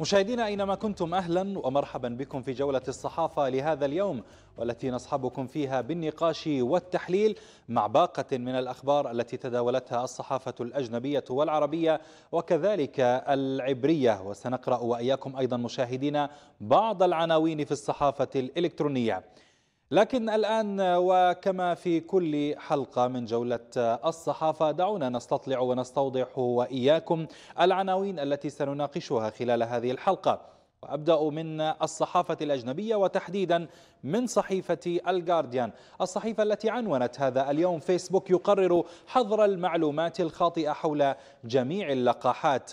مشاهدينا أينما كنتم أهلا ومرحبا بكم في جولة الصحافة لهذا اليوم والتي نصحبكم فيها بالنقاش والتحليل مع باقة من الأخبار التي تداولتها الصحافة الأجنبية والعربية وكذلك العبرية وسنقرأ وإياكم أيضا مشاهدينا بعض العناوين في الصحافة الإلكترونية لكن الآن وكما في كل حلقة من جولة الصحافة دعونا نستطلع ونستوضح وإياكم العناوين التي سنناقشها خلال هذه الحلقة وأبدأ من الصحافة الأجنبية وتحديدا من صحيفة الجارديان الصحيفة التي عنونت هذا اليوم فيسبوك يقرر حظر المعلومات الخاطئة حول جميع اللقاحات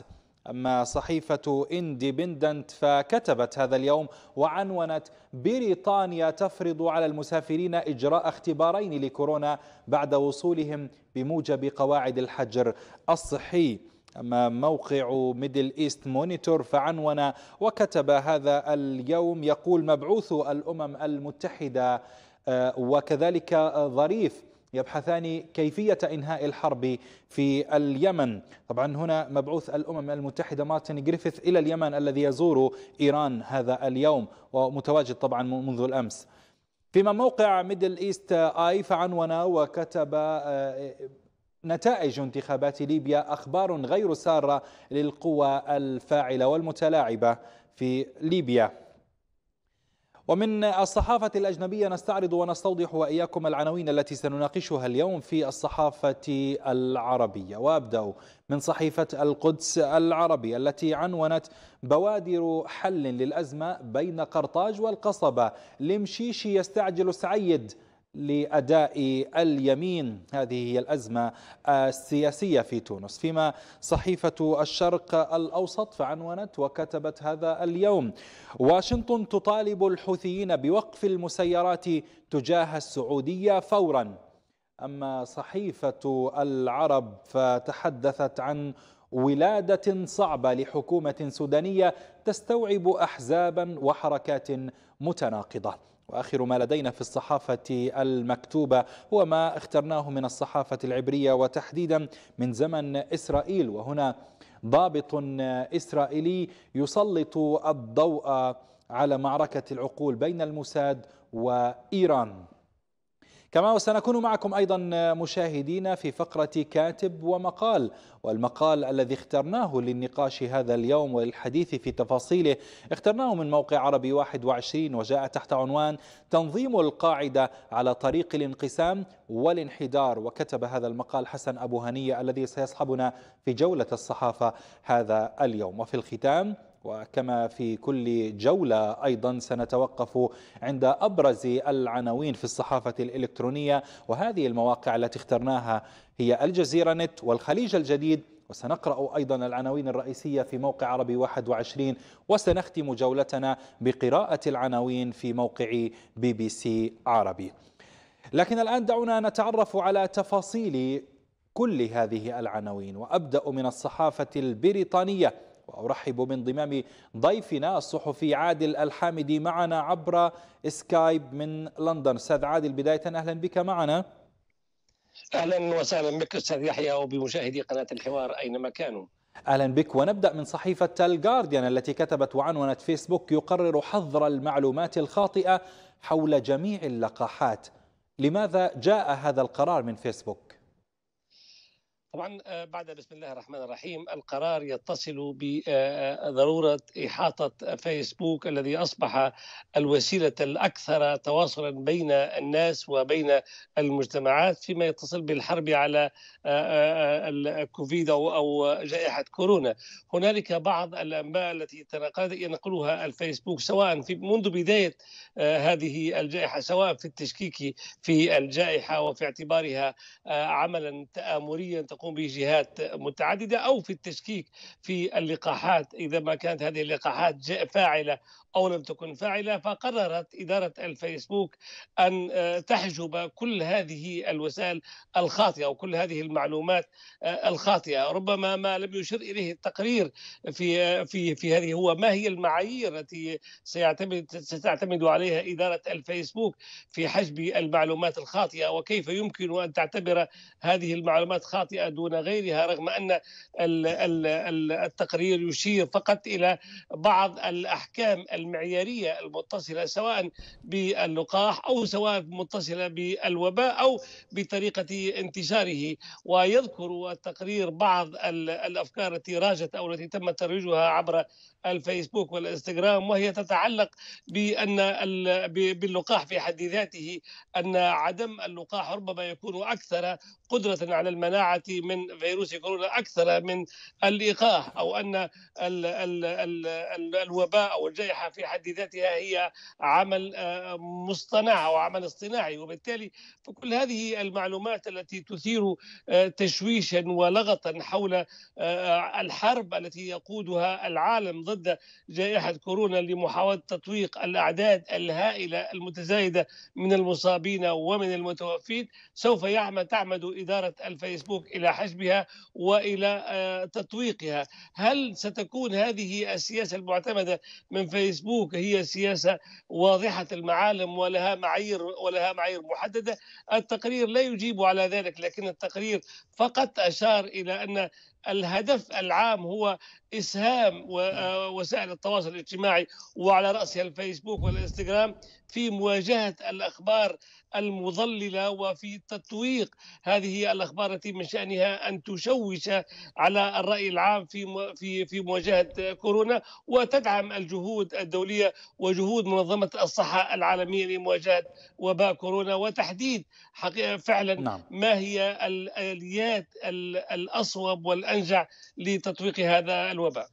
أما صحيفة اندبندنت فكتبت هذا اليوم وعنونت بريطانيا تفرض على المسافرين إجراء اختبارين لكورونا بعد وصولهم بموجب قواعد الحجر الصحي أما موقع ميدل إيست مونيتور فعنون وكتب هذا اليوم يقول مبعوث الأمم المتحدة آه، وكذلك ظريف يبحثان كيفية إنهاء الحرب في اليمن طبعا هنا مبعوث الأمم المتحدة مارتن جريفيث إلى اليمن الذي يزور إيران هذا اليوم ومتواجد طبعا منذ الأمس فيما موقع ميدل إيست آي فعنون وكتب آه، نتائج انتخابات ليبيا أخبار غير سارة للقوى الفاعلة والمتلاعبة في ليبيا ومن الصحافة الأجنبية نستعرض ونستوضح وإياكم العناوين التي سنناقشها اليوم في الصحافة العربية وأبدأ من صحيفة القدس العربي التي عنونت بوادر حل للأزمة بين قرطاج والقصبة لمشيشي يستعجل سعيد لاداء اليمين هذه هي الازمه السياسيه في تونس فيما صحيفه الشرق الاوسط فعنونت وكتبت هذا اليوم واشنطن تطالب الحوثيين بوقف المسيرات تجاه السعوديه فورا اما صحيفه العرب فتحدثت عن ولاده صعبه لحكومه سودانيه تستوعب احزابا وحركات متناقضه وآخر ما لدينا في الصحافة المكتوبة هو ما اخترناه من الصحافة العبرية وتحديدا من زمن إسرائيل وهنا ضابط إسرائيلي يسلط الضوء على معركة العقول بين الموساد وإيران كما وسنكون معكم أيضا مشاهدين في فقرة كاتب ومقال والمقال الذي اخترناه للنقاش هذا اليوم والحديث في تفاصيله اخترناه من موقع عربي 21 وجاء تحت عنوان تنظيم القاعدة على طريق الانقسام والانحدار وكتب هذا المقال حسن أبو هنية الذي سيصحبنا في جولة الصحافة هذا اليوم وفي الختام وكما في كل جولة أيضا سنتوقف عند أبرز العناوين في الصحافة الإلكترونية وهذه المواقع التي اخترناها هي الجزيرة نت والخليج الجديد وسنقرأ أيضا العناوين الرئيسية في موقع عربي 21 وسنختم جولتنا بقراءة العناوين في موقع بي بي سي عربي لكن الآن دعونا نتعرف على تفاصيل كل هذه العناوين وأبدأ من الصحافة البريطانية وأرحب بانضمام ضيفنا الصحفي عادل الحامدي معنا عبر سكايب من لندن أستاذ عادل بداية أهلا بك معنا أهلا وسهلا بك أستاذ يحيى وبمشاهدي قناة الحوار أينما كانوا اهلا بك ونبدا من صحيفه الجارديان التي كتبت وعنونت فيسبوك يقرر حظر المعلومات الخاطئه حول جميع اللقاحات لماذا جاء هذا القرار من فيسبوك طبعا آه، بعد بسم الله الرحمن الرحيم القرار يتصل بضروره احاطه فيسبوك الذي اصبح الوسيله الاكثر تواصلا بين الناس وبين المجتمعات فيما يتصل بالحرب على آه، آه، الكوفيد او جائحه كورونا هنالك بعض الانباء التي ينقلها الفيسبوك سواء في منذ بدايه هذه الجائحه سواء في التشكيك في الجائحه وفي اعتبارها عملا تامريا تقول تقوم به جهات متعدده او في التشكيك في اللقاحات اذا ما كانت هذه اللقاحات فاعله او لم تكن فاعله فقررت اداره الفيسبوك ان آه، تحجب كل هذه الوسائل الخاطئه وكل هذه المعلومات آه، الخاطئه ربما ما لم يشر اليه التقرير في آه، في في هذه هو ما هي المعايير التي سيعتمد ستعتمد عليها اداره الفيسبوك في حجب المعلومات الخاطئه وكيف يمكن ان تعتبر هذه المعلومات خاطئه دون غيرها رغم أن التقرير يشير فقط إلى بعض الأحكام المعيارية المتصلة سواء باللقاح أو سواء متصلة بالوباء أو بطريقة انتشاره ويذكر التقرير بعض الأفكار التي راجت أو التي تم ترويجها عبر الفيسبوك والانستغرام وهي تتعلق بان باللقاح في حد ذاته ان عدم اللقاح ربما يكون اكثر قدره على المناعه من فيروس كورونا اكثر من اللقاح او ان الـ الـ الـ الـ الوباء او الجائحه في حد ذاتها هي عمل آه، مصطنع او عمل اصطناعي وبالتالي فكل هذه المعلومات التي تثير آه، تشويشا ولغطا حول آه، الحرب التي يقودها العالم ضد جائحه كورونا لمحاوله تطويق الاعداد الهائله المتزايده من المصابين ومن المتوفين سوف يعمل تعمد اداره الفيسبوك الى حجبها والى آه، تطويقها هل ستكون هذه السياسه المعتمده من فيسبوك هي سياسه واضحه المعالم ولها معايير ولها معايير محدده التقرير لا يجيب على ذلك لكن التقرير فقط اشار الى ان الهدف العام هو اسهام آه، وسائل التواصل الاجتماعي وعلى راسها الفيسبوك والانستغرام في مواجهه الاخبار المضلله وفي تطويق هذه الاخبار التي من شانها ان تشوش على الراي العام في في في مواجهه كورونا وتدعم الجهود الدوليه وجهود منظمه الصحه العالميه لمواجهه وباء كورونا وتحديد حقيقه فعلا نعم. ما هي الاليات الاصوب والانجع لتطويق هذا الوباء.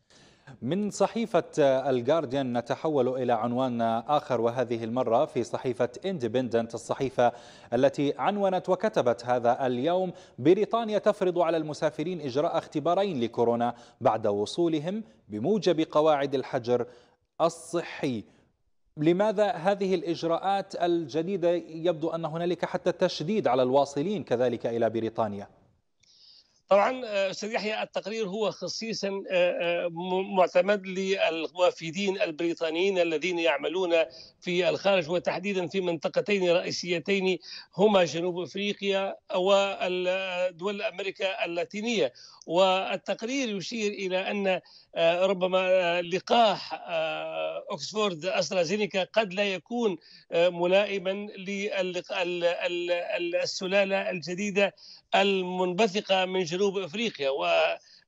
من صحيفة الجارديان نتحول إلى عنوان آخر وهذه المرة في صحيفة اندبندنت الصحيفة التي عنونت وكتبت هذا اليوم بريطانيا تفرض على المسافرين إجراء اختبارين لكورونا بعد وصولهم بموجب قواعد الحجر الصحي لماذا هذه الإجراءات الجديدة يبدو أن هنالك حتى تشديد على الواصلين كذلك إلى بريطانيا؟ طبعا آه، استاذ يحيى التقرير هو خصيصا آه، آه، معتمد للوافدين البريطانيين الذين يعملون في الخارج وتحديدا في منطقتين رئيسيتين هما جنوب افريقيا ودول امريكا اللاتينيه والتقرير يشير الى ان ربما لقاح اوكسفورد استرازينيكا قد لا يكون ملائما للسلاله الجديده المنبثقه من جنوب جنوب افريقيا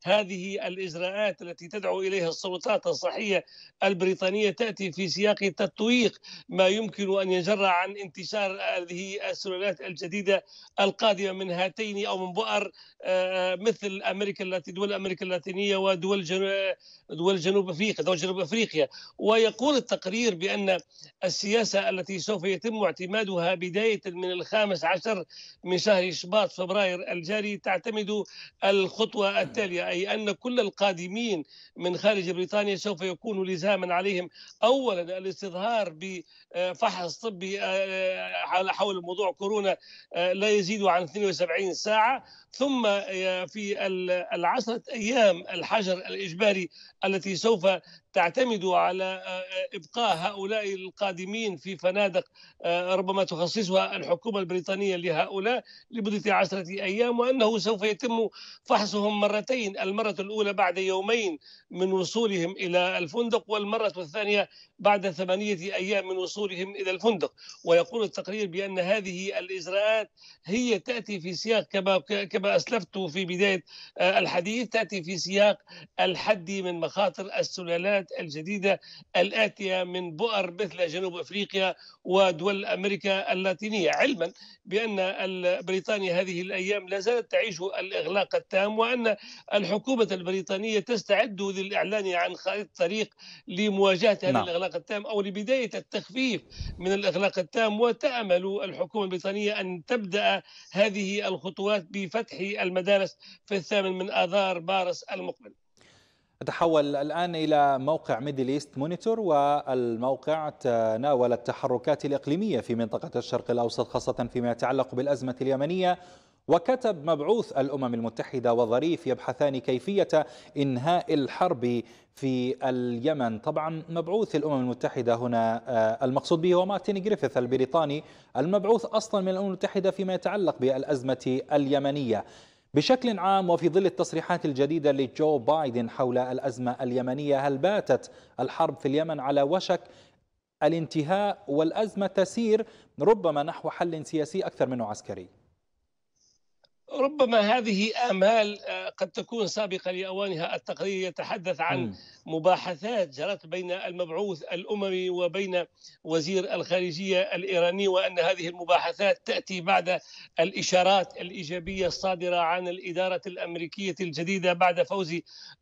هذه الإجراءات التي تدعو إليها السلطات الصحية البريطانية تأتي في سياق تطويق ما يمكن أن يجر عن انتشار هذه السلالات الجديدة القادمة من هاتين أو من بؤر آه، مثل أمريكا اللاتينيه دول أمريكا اللاتينية ودول دول جنوب أفريقيا دول جنوب أفريقيا ويقول التقرير بأن السياسة التي سوف يتم اعتمادها بداية من الخامس عشر من شهر شباط فبراير الجاري تعتمد الخطوة التالية أي أن كل القادمين من خارج بريطانيا سوف يكون لزاما عليهم أولا الاستظهار بفحص طبي آه، حول موضوع كورونا آه، لا يزيد عن 72 ساعة ثم آه، في العشرة أيام الحجر الإجباري التي سوف تعتمد على آه، آه، ابقاء هؤلاء القادمين في فنادق آه، ربما تخصصها الحكومه البريطانيه لهؤلاء لمده عشره ايام وانه سوف يتم فحصهم مرتين المره الاولى بعد يومين من وصولهم الى الفندق والمره الثانيه بعد ثمانيه ايام من وصولهم الى الفندق ويقول التقرير بان هذه الاجراءات هي تاتي في سياق كما كما اسلفت في بدايه الحديث تاتي في سياق الحد من مخاطر السلالات الحالات الجديدة الآتية من بؤر مثل جنوب أفريقيا ودول أمريكا اللاتينية علما بأن بريطانيا هذه الأيام لا زالت تعيش الإغلاق التام وأن الحكومة البريطانية تستعد للإعلان عن خريطة طريق لمواجهة هذا نعم. الإغلاق التام أو لبداية التخفيف من الإغلاق التام وتأمل الحكومة البريطانية أن تبدأ هذه الخطوات بفتح المدارس في الثامن من آذار مارس المقبل نتحول الآن إلى موقع ميدل إيست مونيتور والموقع تناول التحركات الإقليمية في منطقة الشرق الأوسط خاصة فيما يتعلق بالأزمة اليمنية وكتب مبعوث الأمم المتحدة وظريف يبحثان كيفية إنهاء الحرب في اليمن طبعا مبعوث الأمم المتحدة هنا آه، المقصود به هو مارتن جريفيث البريطاني المبعوث أصلا من الأمم المتحدة فيما يتعلق بالأزمة اليمنية بشكل عام وفي ظل التصريحات الجديدة لجو بايدن حول الأزمة اليمنية هل باتت الحرب في اليمن على وشك الانتهاء والأزمة تسير ربما نحو حل سياسي أكثر منه عسكري ربما هذه آمال قد تكون سابقة لأوانها التقرير يتحدث عن مباحثات جرت بين المبعوث الأممي وبين وزير الخارجية الإيراني وأن هذه المباحثات تأتي بعد الإشارات الإيجابية الصادرة عن الإدارة الأمريكية الجديدة بعد فوز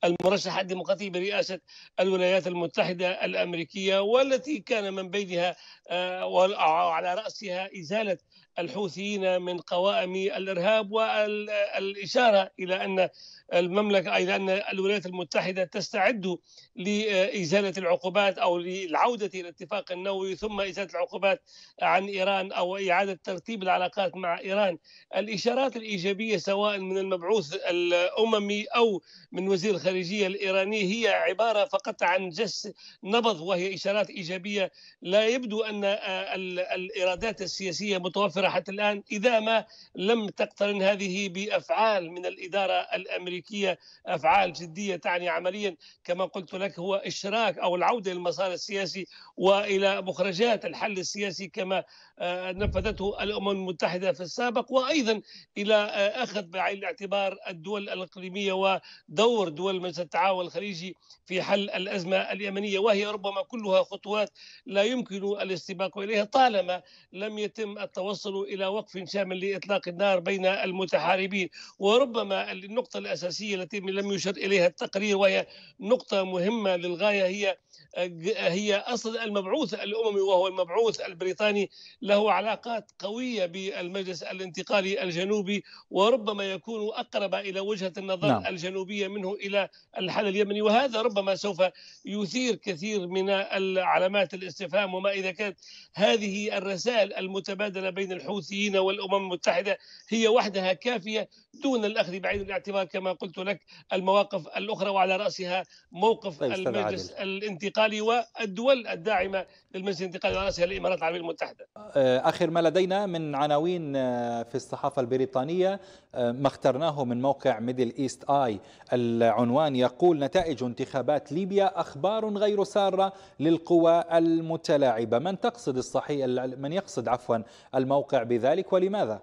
المرشح الديمقراطي برئاسة الولايات المتحدة الأمريكية والتي كان من بينها آه، وعلى رأسها إزالة الحوثيين من قوائم الارهاب والاشاره الى ان المملكه الى ان الولايات المتحده تستعد لازاله العقوبات او للعوده الى الاتفاق النووي ثم ازاله العقوبات عن ايران او اعاده ترتيب العلاقات مع ايران. الاشارات الايجابيه سواء من المبعوث الاممي او من وزير الخارجيه الايراني هي عباره فقط عن جس نبض وهي اشارات ايجابيه لا يبدو ان الايرادات السياسيه متوفره حتى الآن إذا ما لم تقترن هذه بأفعال من الإدارة الأمريكية أفعال جدية تعني عمليا كما قلت لك هو إشراك أو العودة للمسار السياسي وإلى مخرجات الحل السياسي كما آه، نفذته الأمم المتحدة في السابق وأيضا إلى آه، أخذ بعين الاعتبار الدول الإقليمية ودور دول مجلس التعاون الخليجي في حل الأزمة اليمنية وهي ربما كلها خطوات لا يمكن الاستباق إليها طالما لم يتم التوصل يصلوا إلى وقف شامل لإطلاق النار بين المتحاربين وربما النقطة الأساسية التي لم يشر إليها التقرير وهي نقطة مهمة للغاية هي هي أصل المبعوث الأممي وهو المبعوث البريطاني له علاقات قوية بالمجلس الانتقالي الجنوبي وربما يكون أقرب إلى وجهة النظر نعم. الجنوبية منه إلى الحل اليمني وهذا ربما سوف يثير كثير من علامات الاستفهام وما إذا كانت هذه الرسائل المتبادلة بين الحوثيين والامم المتحده هي وحدها كافيه دون الاخذ بعين الاعتبار كما قلت لك المواقف الاخرى وعلى راسها موقف طيب المجلس عادل. الانتقالي والدول الداعمه للمجلس الانتقالي على راسها الامارات العربيه المتحده. آه، اخر ما لدينا من عناوين آه، في الصحافه البريطانيه آه، ما اخترناه من موقع ميدل ايست اي العنوان يقول نتائج انتخابات ليبيا اخبار غير ساره للقوى المتلاعبه، من تقصد الصحيح من يقصد عفوا الموقع الموقع بذلك ولماذا؟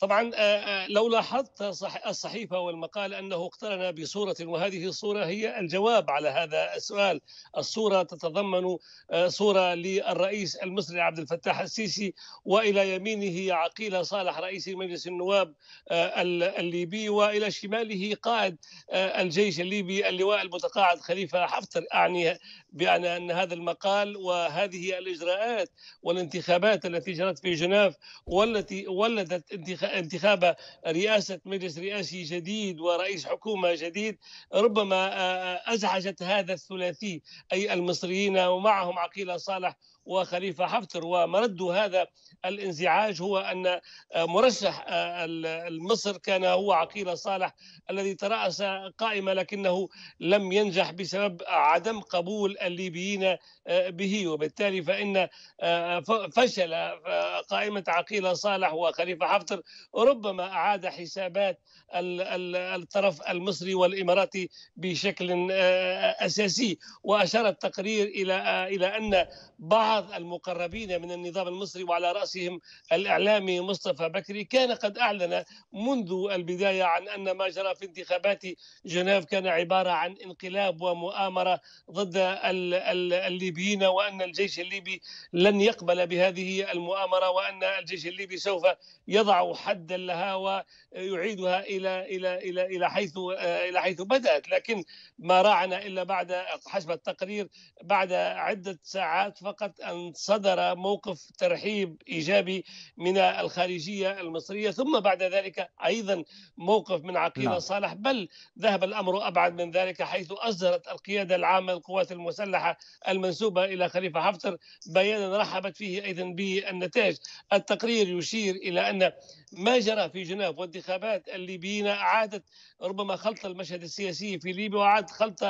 طبعا آه، آه، لو لاحظت الصحيفة والمقال أنه اقترن بصورة وهذه الصورة هي الجواب على هذا السؤال الصورة تتضمن آه، صورة للرئيس المصري عبد الفتاح السيسي وإلى يمينه عقيلة صالح رئيس مجلس النواب الليبي وإلى شماله قائد الجيش الليبي اللواء المتقاعد خليفة حفتر أعني بمعنى ان هذا المقال وهذه الاجراءات والانتخابات التي جرت في جنيف والتي ولدت انتخاب رئاسه مجلس رئاسي جديد ورئيس حكومه جديد ربما ازعجت هذا الثلاثي اي المصريين ومعهم عقيله صالح وخليفة حفتر ومرد هذا الانزعاج هو أن مرشح مصر كان هو عقيل صالح الذي ترأس قائمة لكنه لم ينجح بسبب عدم قبول الليبيين به وبالتالي فإن فشل قائمة عقيل صالح وخليفة حفتر ربما أعاد حسابات الطرف المصري والإماراتي بشكل أساسي وأشار التقرير إلى إلى أن بعض بعض المقربين من النظام المصري وعلى رأسهم الإعلامي مصطفى بكري كان قد أعلن منذ البداية عن أن ما جرى في انتخابات جنيف كان عبارة عن انقلاب ومؤامرة ضد الليبيين وأن الجيش الليبي لن يقبل بهذه المؤامرة وأن الجيش الليبي سوف يضع حدا لها ويعيدها إلى إلى إلى إلى حيث إلى حيث بدأت لكن ما راعنا إلا بعد حسب التقرير بعد عدة ساعات فقط أن صدر موقف ترحيب إيجابي من الخارجية المصرية ثم بعد ذلك أيضا موقف من عقيدة نعم. صالح بل ذهب الأمر أبعد من ذلك حيث أصدرت القيادة العامة للقوات المسلحة المنسوبة إلى خليفة حفتر بيانا رحبت فيه أيضا بالنتائج التقرير يشير إلى أن ما جرى في جنيف وانتخابات الليبيين أعادت ربما خلط المشهد السياسي في ليبيا وأعاد خلط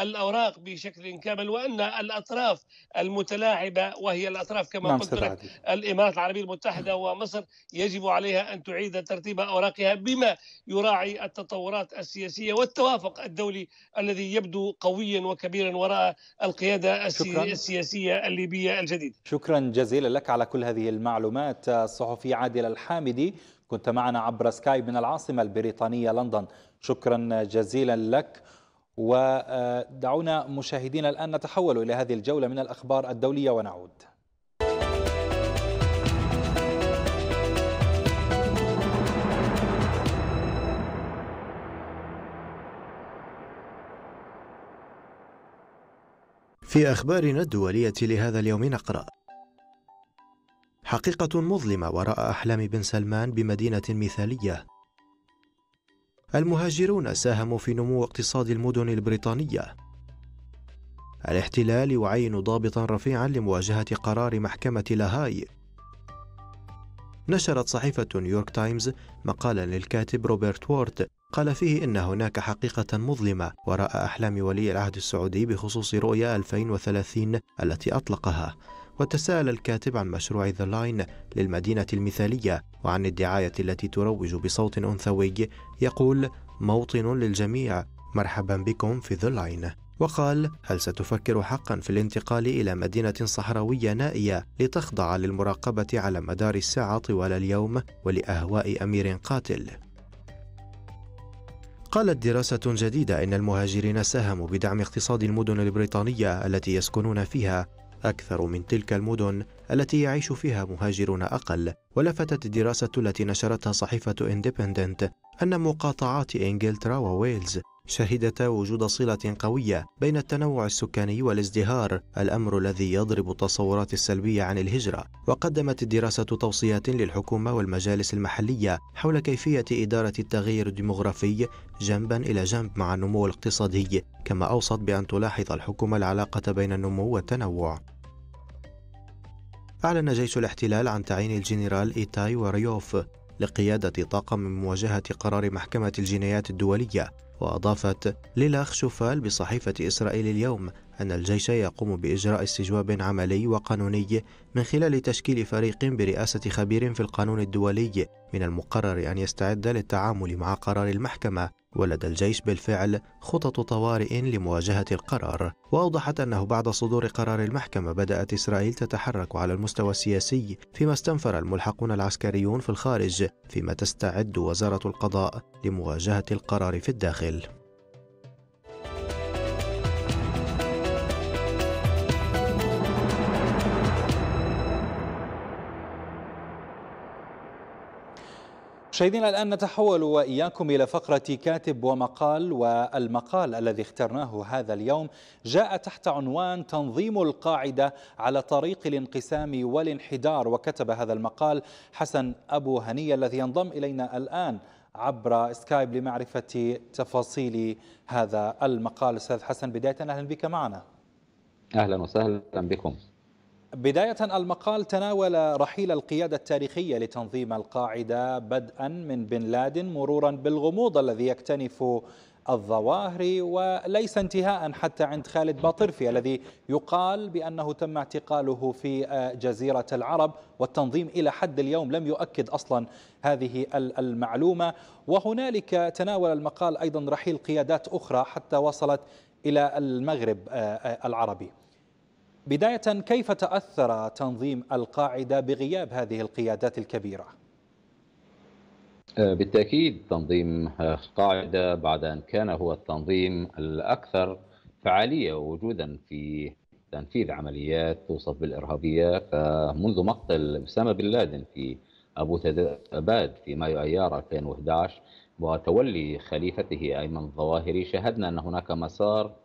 الأوراق بشكل كامل وأن الأطراف المتلاعبة وهي الأطراف كما نعم قلت لك الإمارات العربية المتحدة ومصر يجب عليها أن تعيد ترتيب أوراقها بما يراعي التطورات السياسية والتوافق الدولي الذي يبدو قويا وكبيرا وراء القيادة شكراً. السياسية الليبية الجديدة شكرا جزيلا لك على كل هذه المعلومات الصحفي عادل الحامدي كنت معنا عبر سكايب من العاصمة البريطانية لندن شكرا جزيلا لك ودعونا مشاهدينا الآن نتحول إلى هذه الجولة من الأخبار الدولية ونعود في أخبارنا الدولية لهذا اليوم نقرأ حقيقة مظلمة وراء أحلام بن سلمان بمدينة مثالية المهاجرون ساهموا في نمو اقتصاد المدن البريطانية الاحتلال يعين ضابطا رفيعا لمواجهة قرار محكمة لاهاي نشرت صحيفة نيويورك تايمز مقالا للكاتب روبرت وورت قال فيه إن هناك حقيقة مظلمة وراء أحلام ولي العهد السعودي بخصوص رؤية 2030 التي أطلقها وتساءل الكاتب عن مشروع ذا لاين للمدينة المثالية وعن الدعاية التي تروج بصوت أنثوي يقول موطن للجميع مرحبا بكم في ذا لاين وقال هل ستفكر حقا في الانتقال الى مدينه صحراويه نائيه لتخضع للمراقبه على مدار الساعه طوال اليوم ولاهواء امير قاتل قالت دراسة جديدة إن المهاجرين ساهموا بدعم اقتصاد المدن البريطانية التي يسكنون فيها أكثر من تلك المدن التي يعيش فيها مهاجرون أقل ولفتت الدراسة التي نشرتها صحيفة إندبندنت أن مقاطعات إنجلترا وويلز شهدتا وجود صلة قوية بين التنوع السكاني والازدهار، الأمر الذي يضرب التصورات السلبية عن الهجرة، وقدمت الدراسة توصيات للحكومة والمجالس المحلية حول كيفية إدارة التغير الديمغرافي جنبا إلى جنب مع النمو الاقتصادي، كما أوصت بأن تلاحظ الحكومة العلاقة بين النمو والتنوع. أعلن جيش الاحتلال عن تعيين الجنرال إيتاي وريوف لقيادة طاقم مواجهة قرار محكمة الجنايات الدولية وأضافت للأخ شوفال بصحيفة إسرائيل اليوم أن الجيش يقوم بإجراء استجواب عملي وقانوني من خلال تشكيل فريق برئاسة خبير في القانون الدولي من المقرر أن يستعد للتعامل مع قرار المحكمة ولدى الجيش بالفعل خطط طوارئ لمواجهة القرار وأوضحت أنه بعد صدور قرار المحكمة بدأت إسرائيل تتحرك على المستوى السياسي فيما استنفر الملحقون العسكريون في الخارج فيما تستعد وزارة القضاء لمواجهة القرار في الداخل مشاهدينا الآن نتحول وإياكم إلى فقرة كاتب ومقال والمقال الذي اخترناه هذا اليوم جاء تحت عنوان تنظيم القاعدة على طريق الانقسام والانحدار وكتب هذا المقال حسن أبو هنية الذي ينضم إلينا الآن عبر سكايب لمعرفة تفاصيل هذا المقال أستاذ حسن بداية أهلا بك معنا أهلا وسهلا بكم بداية المقال تناول رحيل القيادة التاريخية لتنظيم القاعدة بدءا من بن لادن مرورا بالغموض الذي يكتنف الظواهري وليس انتهاء حتى عند خالد باطرفي الذي يقال بأنه تم اعتقاله في آه، جزيرة العرب والتنظيم إلى حد اليوم لم يؤكد أصلا هذه المعلومة وهنالك تناول المقال أيضا رحيل قيادات أخرى حتى وصلت إلى المغرب آه، آه، العربي بداية كيف تأثر تنظيم القاعدة بغياب هذه القيادات الكبيرة؟ آه، بالتأكيد تنظيم القاعدة بعد أن كان هو التنظيم الأكثر فعالية وجودا في تنفيذ عمليات توصف بالإرهابية فمنذ مقتل أسامة بن لادن في أبو تباد في مايو أيار 2011 وتولي خليفته أيمن الظواهري شهدنا أن هناك مسار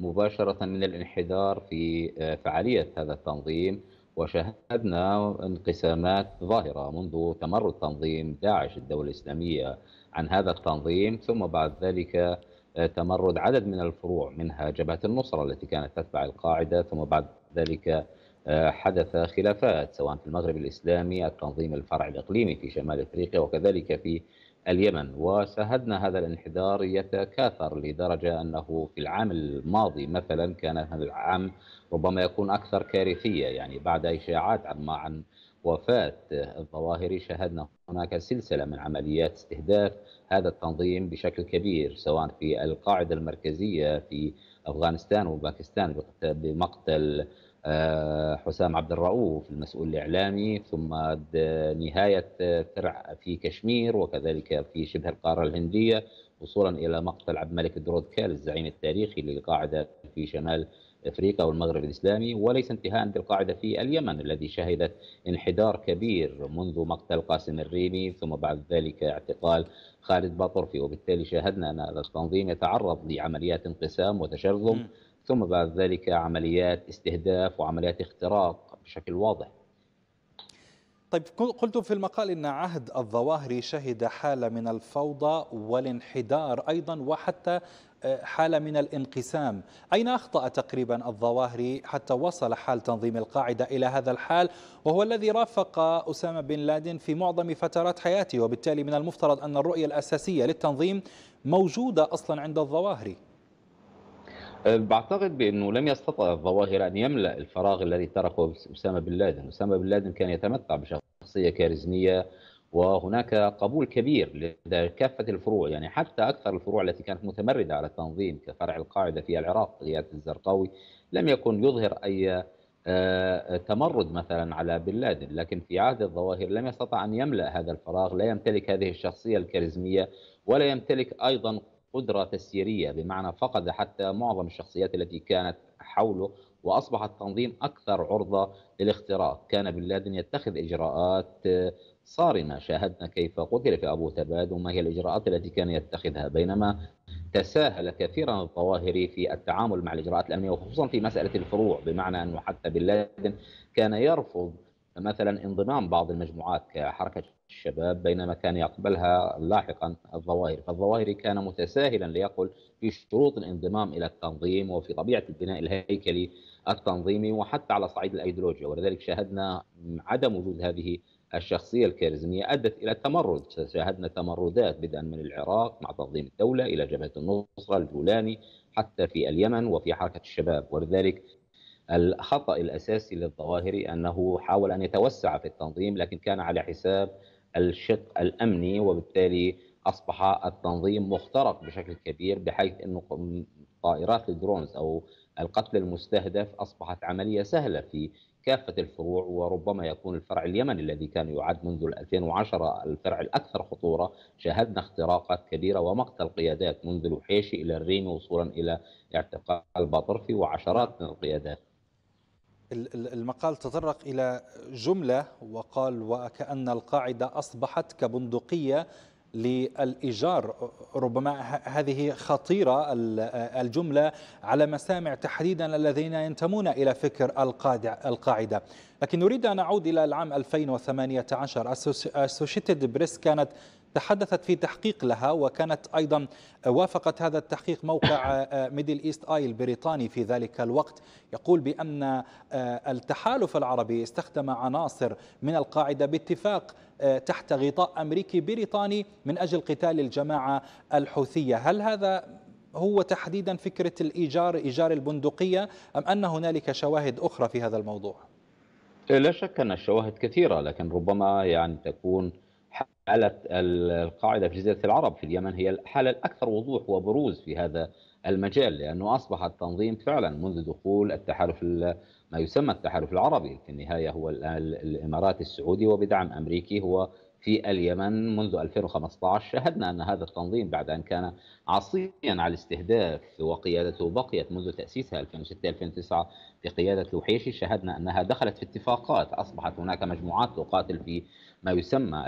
مباشرة من الانحدار في آه، فعالية هذا التنظيم وشاهدنا انقسامات ظاهرة منذ تمرد تنظيم داعش الدولة الإسلامية عن هذا التنظيم ثم بعد ذلك آه، تمرد عدد من الفروع منها جبهة النصرة التي كانت تتبع القاعدة ثم بعد ذلك آه، حدث خلافات سواء في المغرب الإسلامي التنظيم الفرع الإقليمي في شمال إفريقيا وكذلك في اليمن وشاهدنا هذا الانحدار يتكاثر لدرجة أنه في العام الماضي مثلا كان هذا العام ربما يكون أكثر كارثية يعني بعد إشاعات عما عن وفاة الظواهري شاهدنا هناك سلسلة من عمليات استهداف هذا التنظيم بشكل كبير سواء في القاعدة المركزية في أفغانستان وباكستان بمقتل آه، حسام عبد الرؤوف المسؤول الإعلامي ثم نهاية فرع في كشمير وكذلك في شبه القارة الهندية وصولا إلى مقتل عبد الملك الدرودكال الزعيم التاريخي للقاعدة في شمال افريقيا والمغرب الاسلامي وليس انتهاء بالقاعده في اليمن الذي شهدت انحدار كبير منذ مقتل قاسم الريمي ثم بعد ذلك اعتقال خالد باطرفي وبالتالي شاهدنا ان هذا التنظيم يتعرض لعمليات انقسام وتشرذم ثم بعد ذلك عمليات استهداف وعمليات اختراق بشكل واضح طيب قلت في المقال أن عهد الظواهري شهد حالة من الفوضى والانحدار أيضا وحتى آه، حالة من الانقسام أين أخطأ تقريبا الظواهري حتى وصل حال تنظيم القاعدة إلى هذا الحال وهو الذي رافق أسامة بن لادن في معظم فترات حياته وبالتالي من المفترض أن الرؤية الأساسية للتنظيم موجودة أصلا عند الظواهري بعتقد بانه لم يستطع الظواهر ان يملا الفراغ الذي تركه اسامه بن لادن، اسامه بن لادن كان يتمتع بشخصيه كاريزميه وهناك قبول كبير لدى كافه الفروع يعني حتى اكثر الفروع التي كانت متمرده على التنظيم كفرع القاعده في العراق قياده الزرقاوي لم يكن يظهر اي آه، تمرد مثلا على بن لادن لكن في عهد الظواهر لم يستطع ان يملا هذا الفراغ لا يمتلك هذه الشخصيه الكاريزميه ولا يمتلك ايضا قدرة تسييرية بمعنى فقد حتى معظم الشخصيات التي كانت حوله وأصبح التنظيم أكثر عرضة للاختراق كان بن لادن يتخذ إجراءات آه، صارمة شاهدنا كيف قتل في أبو تباد وما هي الإجراءات التي كان يتخذها بينما تساهل كثيرا الظواهري في التعامل مع الإجراءات الأمنية وخصوصا في مسألة الفروع بمعنى أنه حتى بن لادن كان يرفض مثلا انضمام بعض المجموعات كحركه الشباب بينما كان يقبلها لاحقا الظواهري، فالظواهري كان متساهلا ليقل في شروط الانضمام الى التنظيم وفي طبيعه البناء الهيكلي التنظيمي وحتى على صعيد الايديولوجيا ولذلك شاهدنا عدم وجود هذه الشخصيه الكاريزميه ادت الى التمرد شاهدنا تمردات بدءا من العراق مع تنظيم الدوله الى جبهه النصره الجولاني حتى في اليمن وفي حركه الشباب ولذلك الخطأ الأساسي للظواهري أنه حاول أن يتوسع في التنظيم لكن كان على حساب الشق الأمني وبالتالي أصبح التنظيم مخترق بشكل كبير بحيث أنه طائرات الدرونز أو القتل المستهدف أصبحت عملية سهلة في كافة الفروع وربما يكون الفرع اليمني الذي كان يعد منذ 2010 الفرع الأكثر خطورة شاهدنا اختراقات كبيرة ومقتل قيادات منذ الوحيشي إلى الريمي وصولا إلى اعتقال الباطرفي وعشرات من القيادات المقال تطرق إلى جملة وقال وكأن القاعدة أصبحت كبندقية للإيجار ربما هذه خطيرة الجملة على مسامع تحديدا الذين ينتمون إلى فكر القاعدة لكن نريد أن نعود إلى العام 2018 أسوشيتد بريس كانت تحدثت في تحقيق لها وكانت أيضا وافقت هذا التحقيق موقع آه، ميدل إيست آي البريطاني في ذلك الوقت يقول بأن آه، التحالف العربي استخدم عناصر من القاعدة باتفاق آه، تحت غطاء أمريكي بريطاني من أجل قتال الجماعة الحوثية هل هذا هو تحديدا فكرة الإيجار إيجار البندقية أم أن هنالك شواهد أخرى في هذا الموضوع؟ لا شك أن الشواهد كثيرة لكن ربما يعني تكون حالة القاعدة في جزيرة العرب في اليمن هي الحالة الأكثر وضوح وبروز في هذا المجال لأنه أصبح التنظيم فعلا منذ دخول التحالف ما يسمى التحالف العربي في النهاية هو الإمارات السعودي وبدعم أمريكي هو في اليمن منذ 2015 شهدنا أن هذا التنظيم بعد أن كان عصيا على الاستهداف وقيادته بقيت منذ تأسيسها 2006-2009 بقيادة الوحيشي شهدنا أنها دخلت في اتفاقات أصبحت هناك مجموعات تقاتل في ما يسمى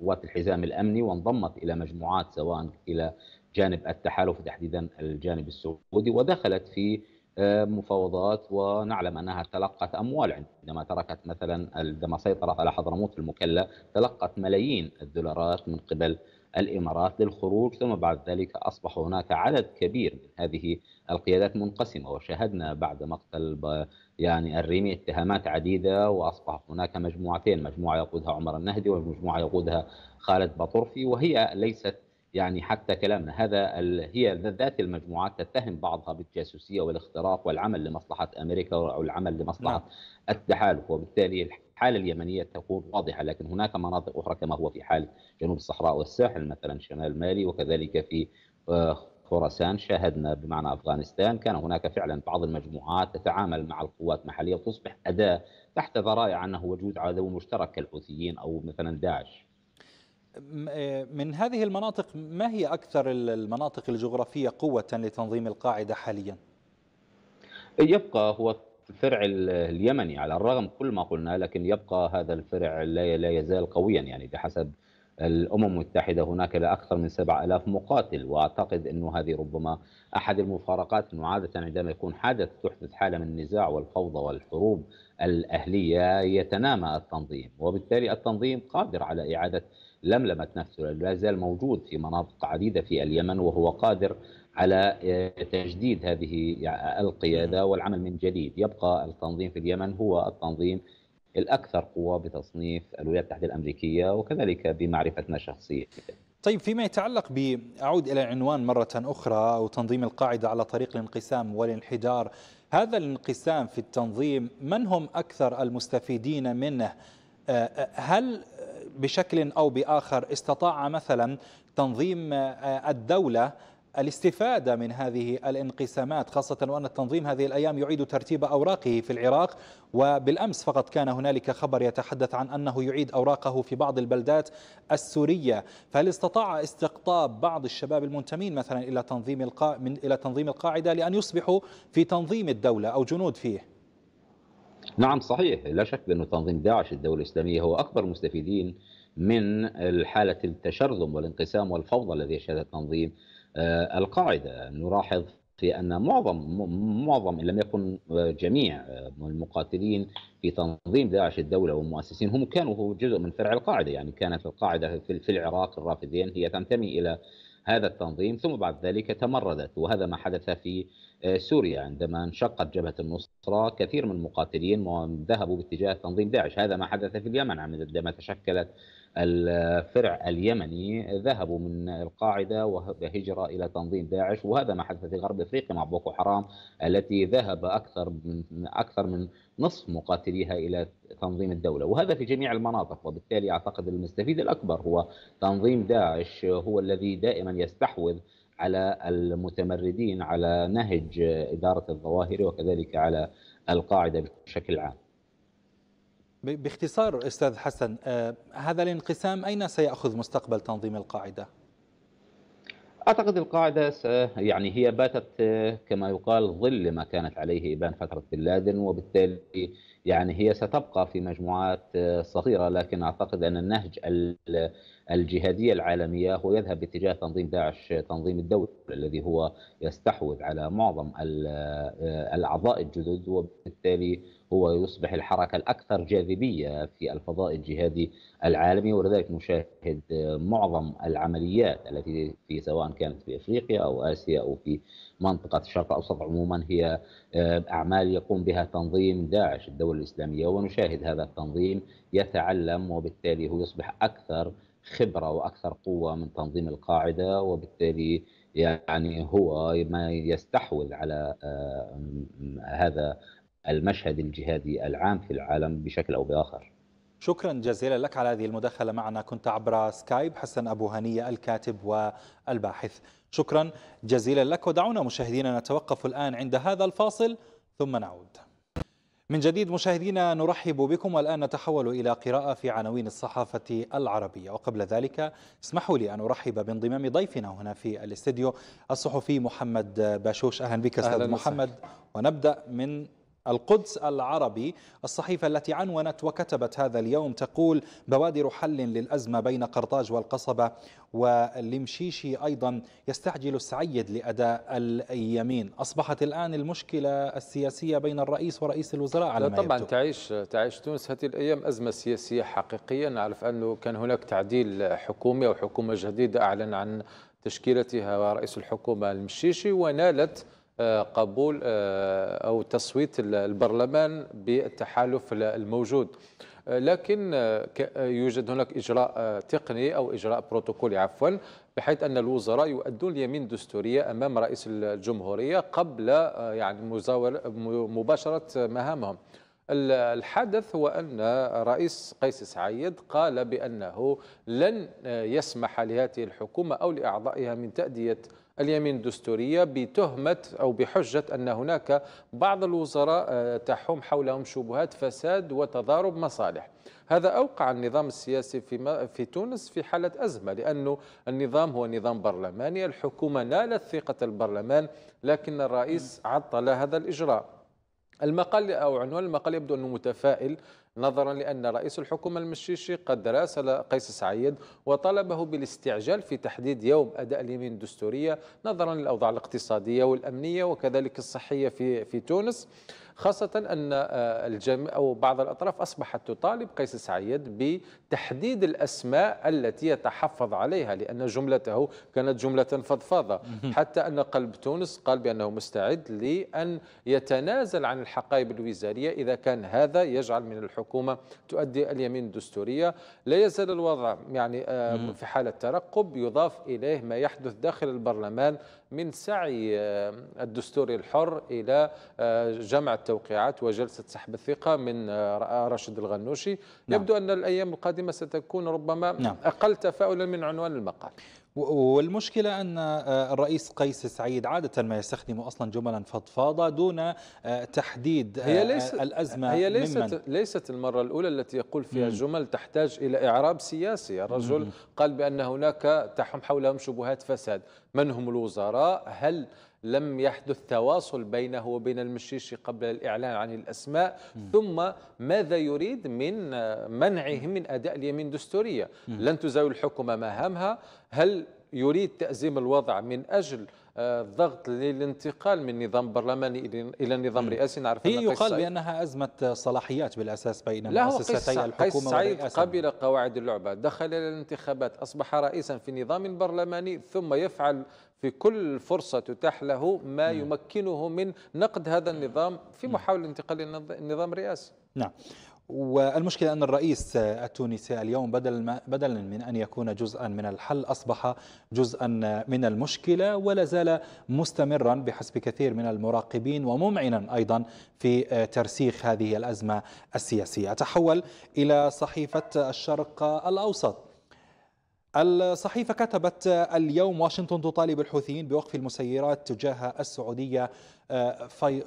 قوات الحزام الامني وانضمت الى مجموعات سواء الى جانب التحالف وتحديدا الجانب السعودي ودخلت في آه، مفاوضات ونعلم انها تلقت اموال عندما تركت مثلا عندما سيطرت على حضرموت في المكلا تلقت ملايين الدولارات من قبل الامارات للخروج ثم بعد ذلك اصبح هناك عدد كبير من هذه القيادات منقسمة وشاهدنا بعد مقتل يعني الريمي اتهامات عديدة وأصبحت هناك مجموعتين مجموعة يقودها عمر النهدي ومجموعة يقودها خالد بطرفي وهي ليست يعني حتى كلامنا هذا هي ذات المجموعات تتهم بعضها بالجاسوسيه والاختراق والعمل لمصلحه امريكا او العمل لمصلحه نعم. التحالف وبالتالي الحاله اليمنيه تكون واضحه لكن هناك مناطق اخرى كما هو في حال جنوب الصحراء والساحل مثلا شمال مالي وكذلك في آه، خراسان شاهدنا بمعنى افغانستان كان هناك فعلا بعض المجموعات تتعامل مع القوات المحليه وتصبح اداه تحت ذرائع انه وجود عدو مشترك كالحوثيين او مثلا داعش. آه، من هذه المناطق ما هي اكثر المناطق الجغرافيه قوه لتنظيم القاعده حاليا؟ يبقى هو الفرع اليمني على الرغم كل ما قلنا لكن يبقى هذا الفرع لا لا يزال قويا يعني بحسب الأمم المتحدة هناك لا أكثر من 7000 مقاتل وأعتقد أنه هذه ربما أحد المفارقات أنه عادة عندما يكون حادث تحدث حالة من النزاع والفوضى والحروب الأهلية يتنامى التنظيم وبالتالي التنظيم قادر على إعادة لملمة نفسه لا زال موجود في مناطق عديدة في اليمن وهو قادر على آه، تجديد هذه آه، القيادة والعمل من جديد يبقى التنظيم في اليمن هو التنظيم الاكثر قوه بتصنيف الولايات المتحده الامريكيه وكذلك بمعرفتنا الشخصيه. طيب فيما يتعلق ب اعود الى العنوان مره اخرى وتنظيم القاعده على طريق الانقسام والانحدار، هذا الانقسام في التنظيم من هم اكثر المستفيدين منه؟ آه، آه، هل بشكل او باخر استطاع مثلا تنظيم آه، الدوله الاستفادة من هذه الانقسامات خاصة وأن التنظيم هذه الأيام يعيد ترتيب أوراقه في العراق وبالأمس فقط كان هنالك خبر يتحدث عن أنه يعيد أوراقه في بعض البلدات السورية فهل استطاع استقطاب بعض الشباب المنتمين مثلا إلى تنظيم, القا... من... إلى تنظيم القاعدة لأن يصبحوا في تنظيم الدولة أو جنود فيه؟ نعم صحيح لا شك بأن تنظيم داعش الدولة الإسلامية هو أكبر مستفيدين من حالة التشرذم والانقسام والفوضى الذي يشهدها التنظيم آه، القاعده نلاحظ في ان معظم معظم ان لم يكن آه، جميع آه، المقاتلين في تنظيم داعش الدوله ومؤسسين هم كانوا جزء من فرع القاعده يعني كانت القاعده في العراق الرافدين هي تنتمي الى هذا التنظيم ثم بعد ذلك تمردت وهذا ما حدث في سوريا عندما انشقت جبهه النصره كثير من المقاتلين ذهبوا باتجاه تنظيم داعش هذا ما حدث في اليمن عندما تشكلت الفرع اليمني ذهبوا من القاعدة وهجرة إلى تنظيم داعش وهذا ما حدث في غرب أفريقيا مع بوكو حرام التي ذهب أكثر من أكثر من نصف مقاتليها إلى تنظيم الدولة وهذا في جميع المناطق وبالتالي أعتقد المستفيد الأكبر هو تنظيم داعش هو الذي دائما يستحوذ على المتمردين على نهج إدارة الظواهر وكذلك على القاعدة بشكل عام باختصار استاذ حسن آه، هذا الانقسام اين سيأخذ مستقبل تنظيم القاعده؟ اعتقد القاعده يعني هي باتت آه، كما يقال ظل لما كانت عليه ابان فتره بن لادن وبالتالي يعني هي ستبقى في مجموعات آه، صغيره لكن اعتقد ان النهج الجهاديه العالميه هو يذهب باتجاه تنظيم داعش تنظيم الدوله الذي هو يستحوذ على معظم آه، الاعضاء الجدد وبالتالي هو يصبح الحركه الاكثر جاذبيه في الفضاء الجهادي العالمي ولذلك نشاهد معظم العمليات التي في سواء كانت في افريقيا او اسيا او في منطقه الشرق الاوسط عموما هي آه، اعمال يقوم بها تنظيم داعش الدوله الاسلاميه ونشاهد هذا التنظيم يتعلم وبالتالي هو يصبح اكثر خبره واكثر قوه من تنظيم القاعده وبالتالي يعني هو ما يستحوذ على آه، هذا المشهد الجهادي العام في العالم بشكل او باخر. شكرا جزيلا لك على هذه المداخله معنا كنت عبر سكايب حسن ابو هنيه الكاتب والباحث. شكرا جزيلا لك ودعونا مشاهدينا نتوقف الان عند هذا الفاصل ثم نعود. من جديد مشاهدينا نرحب بكم والآن نتحول إلى قراءة في عناوين الصحافة العربية وقبل ذلك اسمحوا لي أن أرحب بانضمام ضيفنا هنا في الاستديو الصحفي محمد باشوش أهلا بك أستاذ محمد ونبدأ من القدس العربي الصحيفة التي عنونت وكتبت هذا اليوم تقول بوادر حل للأزمة بين قرطاج والقصبة والمشيشي أيضا يستعجل السعيد لأداء اليمين أصبحت الآن المشكلة السياسية بين الرئيس ورئيس الوزراء على ما طبعا تعيش تعيش تونس هذه الأيام أزمة سياسية حقيقية نعرف أنه كان هناك تعديل حكومي أو حكومة جديدة أعلن عن تشكيلتها ورئيس الحكومة المشيشي ونالت قبول آه، أو تصويت البرلمان بالتحالف الموجود آه، لكن آه، يوجد هناك إجراء تقني أو إجراء بروتوكولي عفوا بحيث أن الوزراء يؤدون اليمين الدستورية أمام رئيس الجمهورية قبل يعني مباشرة مهامهم الحدث هو أن رئيس قيس سعيد قال بأنه لن يسمح لهذه الحكومة أو لأعضائها من تأدية اليمين الدستورية بتهمة أو بحجة أن هناك بعض الوزراء آه، تحوم حولهم شبهات فساد وتضارب مصالح هذا أوقع النظام السياسي في, في تونس في حالة أزمة لأنه النظام هو نظام برلماني الحكومة نالت ثقة البرلمان لكن الرئيس عطل هذا الإجراء المقال أو عنوان المقال يبدو أنه متفائل نظرا لأن رئيس الحكومة المشيشي قد راسل قيس سعيد وطلبه بالاستعجال في تحديد يوم أداء اليمين الدستورية نظرا للأوضاع الاقتصادية والأمنية وكذلك الصحية في في تونس خاصة أن آه، الجميع أو بعض الأطراف أصبحت تطالب قيس سعيد بتحديد الأسماء التي يتحفظ عليها لأن جملته كانت جملة فضفاضة حتى أن قلب تونس قال بأنه مستعد لأن يتنازل عن الحقائب الوزارية إذا كان هذا يجعل من الحكومة تؤدي اليمين الدستورية لا يزال الوضع يعني آه، في حالة ترقب يضاف إليه ما يحدث داخل البرلمان من سعي آه، الدستوري الحر إلى جمع التوقيعات وجلسة سحب الثقة من آه، راشد الغنوشي نعم. يبدو أن الأيام القادمة ستكون ربما نعم. أقل تفاؤلا من عنوان المقال والمشكلة أن آه، الرئيس قيس سعيد عادة ما يستخدم أصلا جملا فضفاضة دون آه، تحديد هي ليست الأزمة هي ليست, ممن ليست المرة الأولى التي يقول فيها جمل تحتاج إلى إعراب سياسي الرجل قال بأن هناك تحم حولهم شبهات فساد من هم الوزراء هل لم يحدث تواصل بينه وبين المشيشي قبل الإعلان عن الأسماء م. ثم ماذا يريد من منعه من أداء اليمين الدستورية لن تزاول الحكومة مهامها هل يريد تأزيم الوضع من أجل الضغط آه، للانتقال من نظام برلماني الى نظام رئاسي نعرف هي يقال بانها ازمه صلاحيات بالاساس بين مؤسستي الحكومه قيس سعيد قبل قواعد اللعبه دخل الى الانتخابات اصبح رئيسا في نظام برلماني ثم يفعل في كل فرصة تتاح له ما نعم. يمكنه من نقد هذا النظام في نعم. محاولة انتقال النظام الرئاسي نعم والمشكلة أن الرئيس التونسي اليوم بدل بدلا من أن يكون جزءا من الحل أصبح جزءا من المشكلة ولا زال مستمرا بحسب كثير من المراقبين وممعنا أيضا في ترسيخ هذه الأزمة السياسية تحول إلى صحيفة الشرق الأوسط الصحيفة كتبت اليوم واشنطن تطالب الحوثيين بوقف المسيرات تجاه السعودية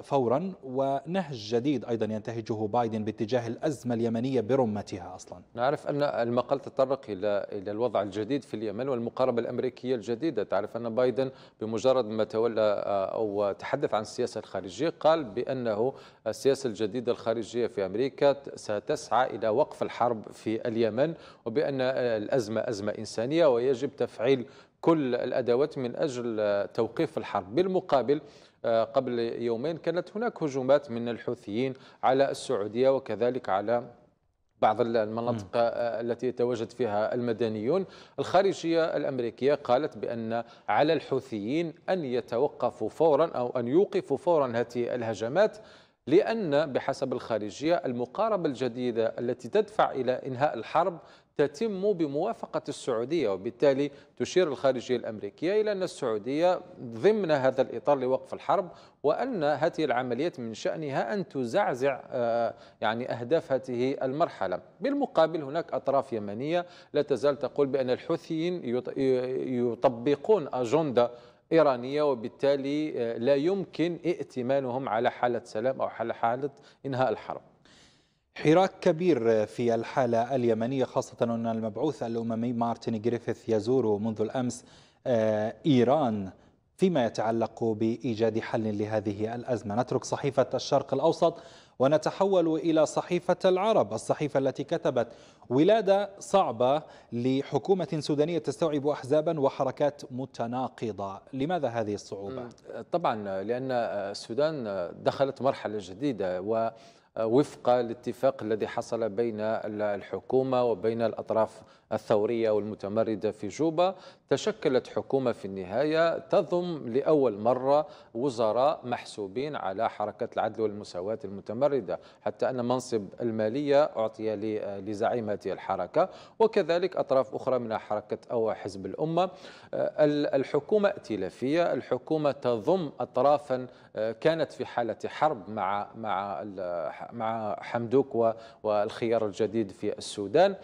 فورا ونهج جديد أيضا ينتهجه بايدن باتجاه الأزمة اليمنية برمتها أصلا نعرف أن المقال تطرق إلى إلى الوضع الجديد في اليمن والمقاربة الأمريكية الجديدة تعرف أن بايدن بمجرد ما تولى آه، أو تحدث عن السياسة الخارجية قال بأنه السياسة الجديدة الخارجية في أمريكا ستسعى إلى وقف الحرب في اليمن وبأن الأزمة أزمة إنسانية ويجب تفعيل كل الأدوات من أجل توقيف الحرب بالمقابل قبل يومين كانت هناك هجومات من الحوثيين على السعودية وكذلك على بعض المناطق آه، التي يتواجد فيها المدنيون الخارجية الأمريكية قالت بأن على الحوثيين أن يتوقفوا فورا أو أن يوقفوا فورا هذه الهجمات لأن بحسب الخارجية المقاربة الجديدة التي تدفع إلى إنهاء الحرب تتم بموافقة السعودية وبالتالي تشير الخارجية الأمريكية إلى أن السعودية ضمن هذا الإطار لوقف الحرب وأن هذه العمليات من شأنها أن تزعزع آه، يعني أهداف هذه المرحلة بالمقابل هناك أطراف يمنية لا تزال تقول بأن الحوثيين يطبقون أجندة إيرانية وبالتالي آه، لا يمكن ائتمانهم على حالة سلام أو على حالة إنهاء الحرب حراك كبير في الحالة اليمنية خاصة أن المبعوث الأممي مارتن جريفيث يزور منذ الأمس آه، إيران فيما يتعلق بإيجاد حل لهذه الأزمة نترك صحيفة الشرق الأوسط ونتحول إلى صحيفة العرب الصحيفة التي كتبت ولادة صعبة لحكومة سودانية تستوعب أحزابا وحركات متناقضة لماذا هذه الصعوبة؟ طبعا لأن السودان دخلت مرحلة جديدة و وفق الاتفاق الذي حصل بين الحكومة وبين الأطراف الثورية والمتمردة في جوبا تشكلت حكومة في النهاية تضم لأول مرة وزراء محسوبين على حركة العدل والمساواة المتمردة حتى أن منصب المالية أعطي لزعيم هذه الحركة وكذلك أطراف أخرى من حركة أو حزب الأمة آه، الحكومة ائتلافية الحكومة تضم أطرافا آه، كانت في حالة حرب مع مع مع حمدوك والخيار الجديد في السودان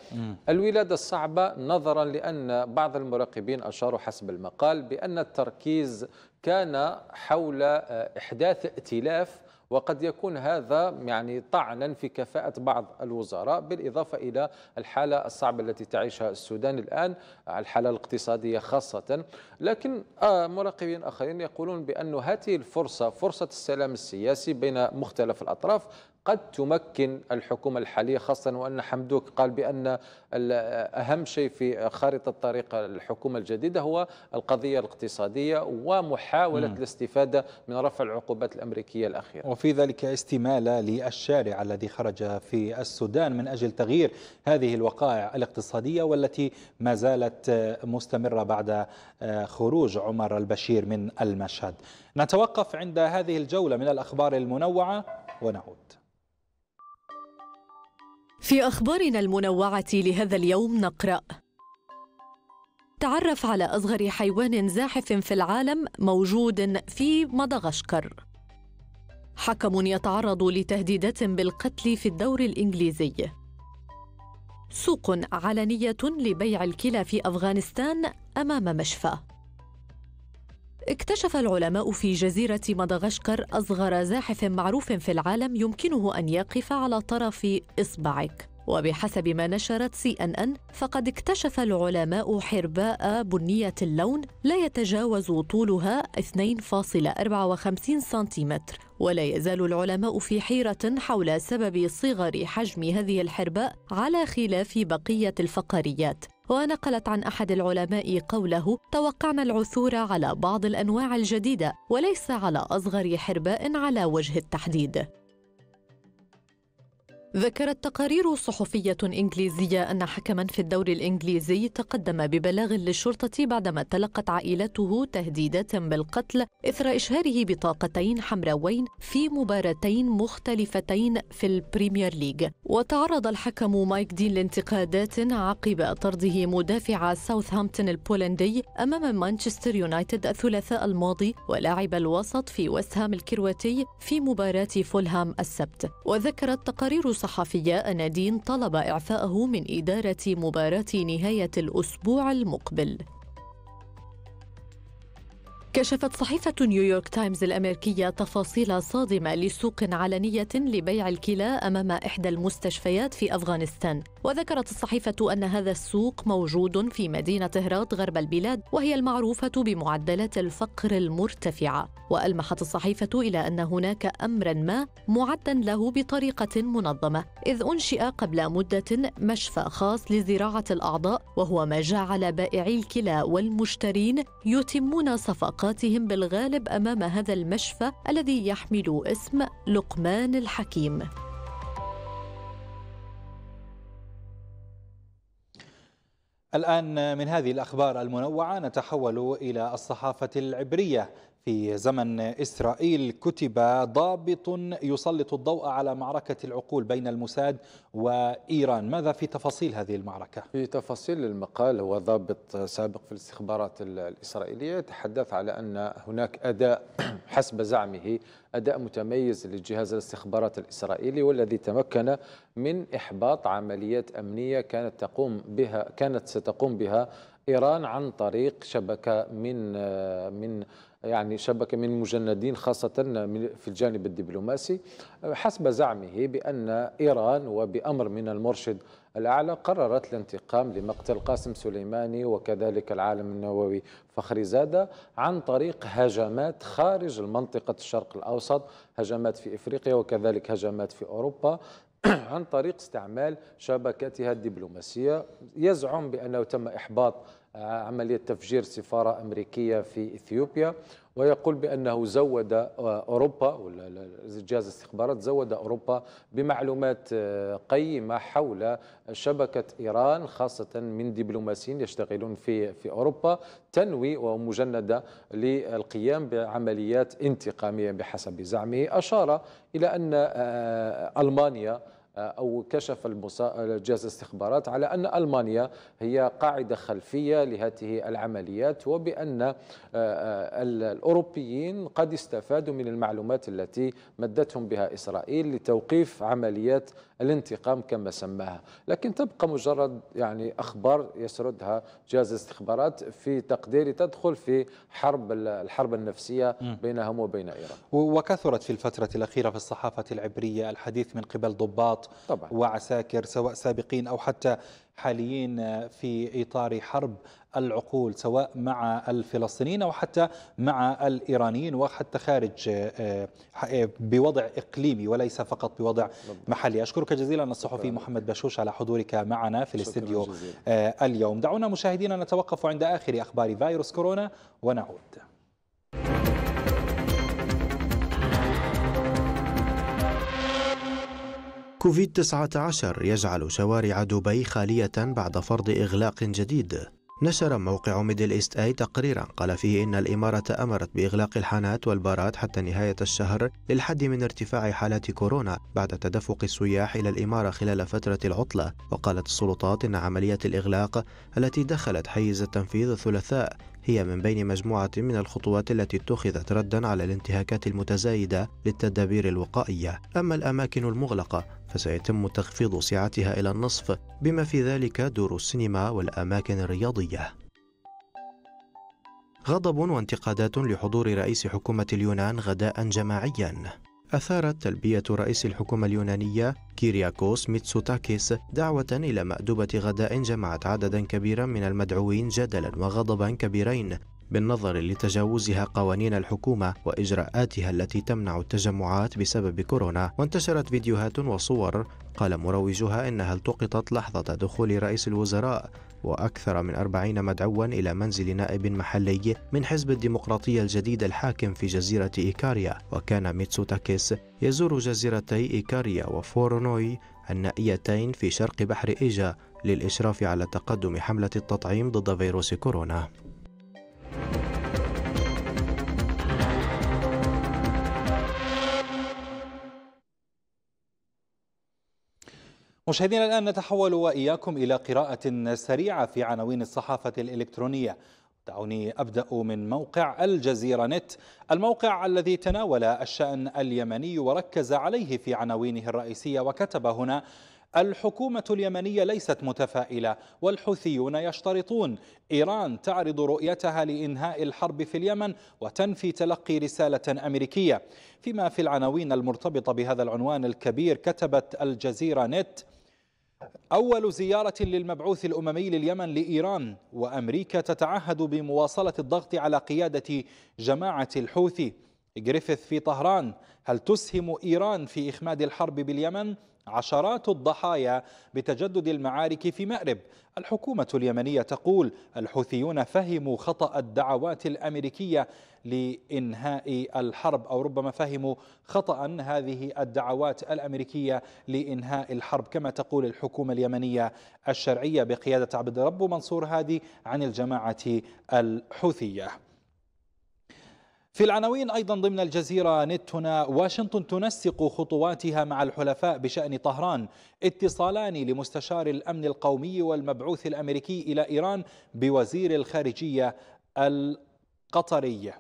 الولادة الصعبة صعبة نظرا لأن بعض المراقبين أشاروا حسب المقال بأن التركيز كان حول آه، إحداث ائتلاف وقد يكون هذا يعني طعنا في كفاءة بعض الوزراء بالإضافة إلى الحالة الصعبة التي تعيشها السودان الآن الحالة الاقتصادية خاصة لكن آه، مراقبين آخرين يقولون بأن هذه الفرصة فرصة السلام السياسي بين مختلف الأطراف قد تمكن الحكومة الحالية خاصة وأن حمدوك قال بأن أهم شيء في خارطة طريق الحكومة الجديدة هو القضية الاقتصادية ومحاولة م. الاستفادة من رفع العقوبات الأمريكية الأخيرة وفي ذلك استمالة للشارع الذي خرج في السودان من أجل تغيير هذه الوقائع الاقتصادية والتي ما زالت مستمرة بعد آه، خروج عمر البشير من المشهد نتوقف عند هذه الجولة من الأخبار المنوعة ونعود في أخبارنا المنوعة لهذا اليوم نقرأ تعرف على أصغر حيوان زاحف في العالم موجود في مدغشقر حكم يتعرض لتهديدات بالقتل في الدور الإنجليزي سوق علنية لبيع الكلى في أفغانستان أمام مشفى اكتشف العلماء في جزيرة مدغشقر أصغر زاحف معروف في العالم يمكنه أن يقف على طرف إصبعك وبحسب ما نشرت سي ان ان فقد اكتشف العلماء حرباء بنية اللون لا يتجاوز طولها 2.54 سنتيمتر ولا يزال العلماء في حيرة حول سبب صغر حجم هذه الحرباء على خلاف بقية الفقاريات ونقلت عن أحد العلماء قوله توقعنا العثور على بعض الأنواع الجديدة وليس على أصغر حرباء على وجه التحديد ذكرت تقارير صحفية إنجليزية أن حكما في الدوري الإنجليزي تقدم ببلاغ للشرطة بعدما تلقت عائلته تهديدات بالقتل إثر إشهاره بطاقتين حمراوين في مباراتين مختلفتين في البريمير ليج وتعرض الحكم مايك دين لانتقادات عقب طرده مدافع ساوثهامبتون البولندي أمام مانشستر يونايتد الثلاثاء الماضي ولاعب الوسط في وسهام الكرواتي في مباراة فولهام السبت وذكرت تقارير صحفية أنادين طلب إعفاءه من إدارة مباراة نهاية الأسبوع المقبل كشفت صحيفة نيويورك تايمز الأمريكية تفاصيل صادمة لسوق علنية لبيع الكلى أمام إحدى المستشفيات في أفغانستان وذكرت الصحيفة أن هذا السوق موجود في مدينة هرات غرب البلاد وهي المعروفة بمعدلات الفقر المرتفعة وألمحت الصحيفة إلى أن هناك أمرا ما معدا له بطريقة منظمة إذ أنشئ قبل مدة مشفى خاص لزراعة الأعضاء وهو ما جعل بائعي الكلى والمشترين يتمون صفقة علاقاتهم بالغالب امام هذا المشفى الذي يحمل اسم لقمان الحكيم الآن من هذه الأخبار المنوعة نتحول إلى الصحافة العبرية في زمن إسرائيل كتب ضابط يسلط الضوء على معركة العقول بين الموساد وإيران ماذا في تفاصيل هذه المعركة؟ في تفاصيل المقال هو ضابط سابق في الاستخبارات الإسرائيلية يتحدث على أن هناك أداء حسب زعمه أداء متميز لجهاز الاستخبارات الإسرائيلي والذي تمكن من إحباط عمليات أمنية كانت تقوم بها كانت ستقوم بها إيران عن طريق شبكة من من يعني شبكة من المجندين خاصة في الجانب الدبلوماسي حسب زعمه بأن إيران وبأمر من المرشد الأعلى قررت الانتقام لمقتل قاسم سليماني وكذلك العالم النووي فخري زادة عن طريق هجمات خارج المنطقة الشرق الأوسط هجمات في إفريقيا وكذلك هجمات في أوروبا عن طريق استعمال شبكتها الدبلوماسية يزعم بأنه تم إحباط عملية تفجير سفارة أمريكية في إثيوبيا ويقول بأنه زود آه، أوروبا جهاز استخبارات زود أوروبا بمعلومات آه، قيمة حول شبكة إيران خاصة من دبلوماسيين يشتغلون في في أوروبا تنوي ومجندة للقيام بعمليات انتقامية بحسب زعمه أشار إلى أن آه، ألمانيا آه، أو كشف جهاز الاستخبارات على أن ألمانيا هي قاعدة خلفية لهذه العمليات وبأن آه، آه، الأوروبيين قد استفادوا من المعلومات التي مدتهم بها إسرائيل لتوقيف عمليات الانتقام كما سماها لكن تبقى مجرد يعني أخبار يسردها جهاز الاستخبارات في تقديري تدخل في حرب الحرب النفسية بينهم وبين إيران وكثرت في الفترة الأخيرة في الصحافة العبرية الحديث من قبل ضباط طبعا. وعساكر سواء سابقين أو حتى حاليين آه، في إطار حرب العقول سواء مع الفلسطينيين أو حتى مع الإيرانيين وحتى خارج آه، آه، بوضع إقليمي وليس فقط بوضع محلي أشكرك جزيلا الصحفي محمد بشوش على حضورك معنا في الاستديو اليوم دعونا مشاهدينا نتوقف عند آخر أخبار فيروس كورونا ونعود كوفيد-19 يجعل شوارع دبي خالية بعد فرض إغلاق جديد نشر موقع ميدل إيست آي تقريرا قال فيه إن الإمارة أمرت بإغلاق الحانات والبارات حتى نهاية الشهر للحد من ارتفاع حالات كورونا بعد تدفق السياح إلى الإمارة خلال فترة العطلة وقالت السلطات إن عملية الإغلاق التي دخلت حيز التنفيذ الثلاثاء هي من بين مجموعة من الخطوات التي اتخذت ردا على الانتهاكات المتزايدة للتدابير الوقائية أما الأماكن المغلقة فسيتم تخفيض سعتها إلى النصف بما في ذلك دور السينما والأماكن الرياضية غضب وانتقادات لحضور رئيس حكومة اليونان غداء جماعيا أثارت تلبية رئيس الحكومة اليونانية كيرياكوس ميتسوتاكيس دعوة إلى مأدبة غداء جمعت عددا كبيرا من المدعوين جدلا وغضبا كبيرين بالنظر لتجاوزها قوانين الحكومة وإجراءاتها التي تمنع التجمعات بسبب كورونا وانتشرت فيديوهات وصور قال مروجها إنها التقطت لحظة دخول رئيس الوزراء وأكثر من أربعين مدعوا إلى منزل نائب محلي من حزب الديمقراطية الجديد الحاكم في جزيرة إيكاريا وكان ميتسوتاكيس يزور جزيرتي إيكاريا وفورونوي النائيتين في شرق بحر إيجا للإشراف على تقدم حملة التطعيم ضد فيروس كورونا مشاهدينا الآن نتحول وإياكم إلى قراءة سريعة في عناوين الصحافة الإلكترونية دعوني أبدأ من موقع الجزيرة نت الموقع الذي تناول الشأن اليمني وركز عليه في عناوينه الرئيسية وكتب هنا الحكومة اليمنية ليست متفائلة والحوثيون يشترطون إيران تعرض رؤيتها لإنهاء الحرب في اليمن وتنفي تلقي رسالة أمريكية فيما في العناوين المرتبطة بهذا العنوان الكبير كتبت الجزيرة نت أول زيارة للمبعوث الأممي لليمن لإيران وأمريكا تتعهد بمواصلة الضغط على قيادة جماعة الحوثي جريفيث في طهران هل تسهم إيران في إخماد الحرب باليمن؟ عشرات الضحايا بتجدد المعارك في مأرب الحكومة اليمنية تقول الحوثيون فهموا خطأ الدعوات الأمريكية لإنهاء الحرب أو ربما فهموا خطأ هذه الدعوات الأمريكية لإنهاء الحرب كما تقول الحكومة اليمنية الشرعية بقيادة عبد الرب منصور هادي عن الجماعة الحوثية في العناوين أيضا ضمن الجزيرة نت هنا واشنطن تنسق خطواتها مع الحلفاء بشأن طهران اتصالان لمستشار الأمن القومي والمبعوث الأمريكي إلى إيران بوزير الخارجية القطري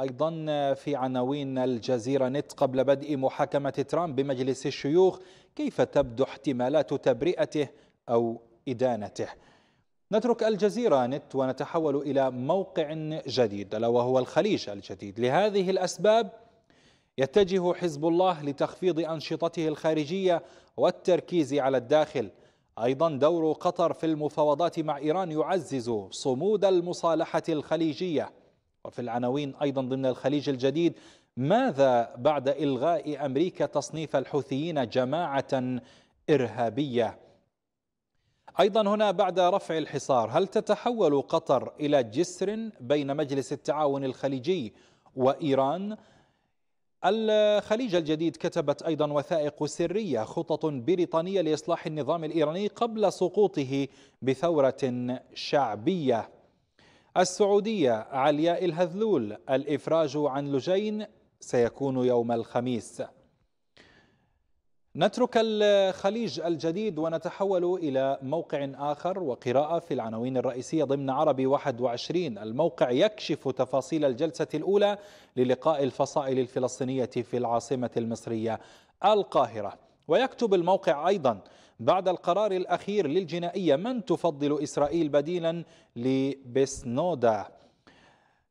أيضا في عناوين الجزيرة نت قبل بدء محاكمة ترامب بمجلس الشيوخ كيف تبدو احتمالات تبرئته أو إدانته نترك الجزيرة نت ونتحول إلى موقع جديد ألا وهو الخليج الجديد لهذه الأسباب يتجه حزب الله لتخفيض أنشطته الخارجية والتركيز على الداخل أيضا دور قطر في المفاوضات مع إيران يعزز صمود المصالحة الخليجية وفي العناوين أيضا ضمن الخليج الجديد ماذا بعد إلغاء أمريكا تصنيف الحوثيين جماعة إرهابية أيضا هنا بعد رفع الحصار هل تتحول قطر إلى جسر بين مجلس التعاون الخليجي وإيران؟ الخليج الجديد كتبت أيضا وثائق سرية خطط بريطانية لإصلاح النظام الإيراني قبل سقوطه بثورة شعبية السعودية علياء الهذلول الإفراج عن لجين سيكون يوم الخميس نترك الخليج الجديد ونتحول إلى موقع آخر وقراءة في العناوين الرئيسية ضمن عربي 21 الموقع يكشف تفاصيل الجلسة الأولى للقاء الفصائل الفلسطينية في العاصمة المصرية القاهرة ويكتب الموقع أيضا بعد القرار الأخير للجنائية من تفضل إسرائيل بديلا لبسنودا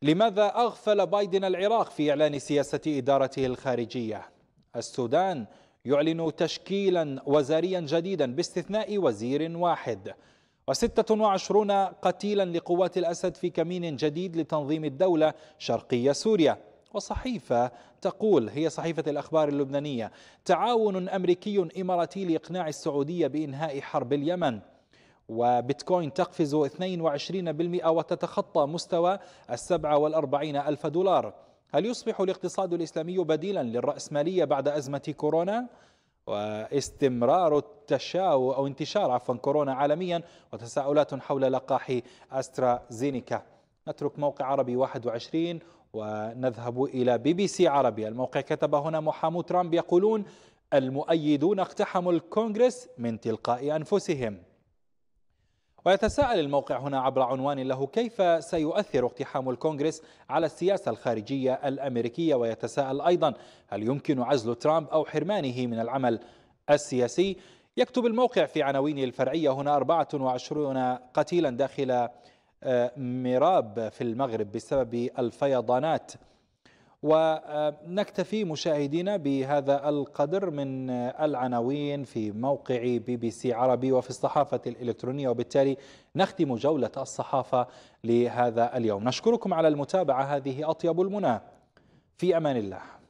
لماذا أغفل بايدن العراق في إعلان سياسة إدارته الخارجية السودان يعلن تشكيلا وزاريا جديدا باستثناء وزير واحد و26 قتيلا لقوات الأسد في كمين جديد لتنظيم الدولة شرقية سوريا وصحيفة تقول هي صحيفة الأخبار اللبنانية تعاون أمريكي إماراتي لإقناع السعودية بإنهاء حرب اليمن وبيتكوين تقفز 22% وتتخطى مستوى السبعة والأربعين ألف دولار هل يصبح الاقتصاد الإسلامي بديلا للرأسمالية بعد أزمة كورونا؟ واستمرار التشاو أو انتشار عفوا كورونا عالميا وتساؤلات حول لقاح أسترازينيكا نترك موقع عربي 21 ونذهب إلى بي بي سي عربي الموقع كتب هنا محامو ترامب يقولون المؤيدون اقتحموا الكونغرس من تلقاء أنفسهم ويتساءل الموقع هنا عبر عنوان له كيف سيؤثر اقتحام الكونغرس على السياسة الخارجية الأمريكية ويتساءل أيضا هل يمكن عزل ترامب أو حرمانه من العمل السياسي يكتب الموقع في عناوينه الفرعية هنا 24 قتيلا داخل آه، مراب في المغرب بسبب الفيضانات ونكتفي مشاهدينا بهذا القدر من العناوين في موقع بي بي سي عربي وفي الصحافة الإلكترونية وبالتالي نختم جولة الصحافة لهذا اليوم نشكركم على المتابعة هذه أطيب المنى في أمان الله